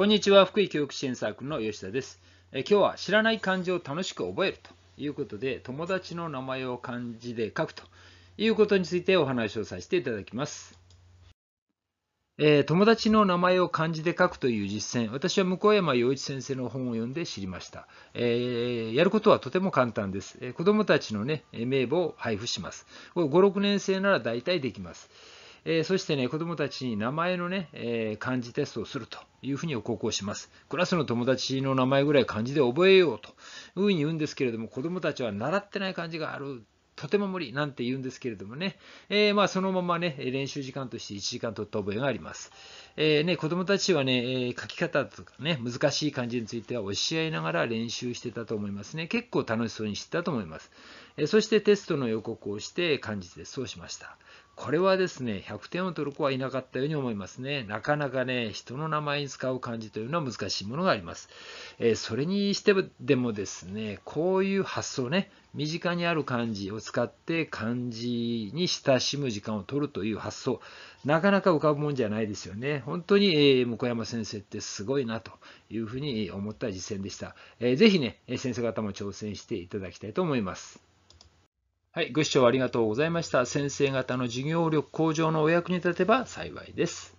こんにちは福井教育支援サークルの吉田ですえ今日は知らない漢字を楽しく覚えるということで友達の名前を漢字で書くということについてお話をさせていただきますえー、友達の名前を漢字で書くという実践私は向山陽一先生の本を読んで知りました、えー、やることはとても簡単です、えー、子どもたちの、ね、名簿を配布しますこれ56年生なら大体できますえー、そしてね、子供たちに名前のね、えー、漢字テストをするというふうに予告をします。クラスの友達の名前ぐらい漢字で覚えようというふうに言うんですけれども、子供たちは習ってない漢字がある。とても無理なんて言うんですけれどもね、えー、まあ、そのままね、練習時間として1時間取った覚えがあります。えーね、子供たちはね、え書き方とかね、難しい漢字については教え合いながら練習してたと思いますね。結構楽しそうにしてたと思います。えそしてテストの予告をして漢字テストをしました。これはですね、100点を取る子はいなかったように思いますね。なかなかね、人の名前に使う漢字というのは難しいものがあります。えー、それにしてでもですね、こういう発想ね、身近にある漢字を使って漢字に親しむ時間を取るという発想、なかなか浮かぶもんじゃないですよね。本当に、えー、向山先生ってすごいなというふうに思った実践でした。えー、ぜひね、先生方も挑戦していただきたいと思います。はい、ご視聴ありがとうございました。先生方の授業力向上のお役に立てば幸いです。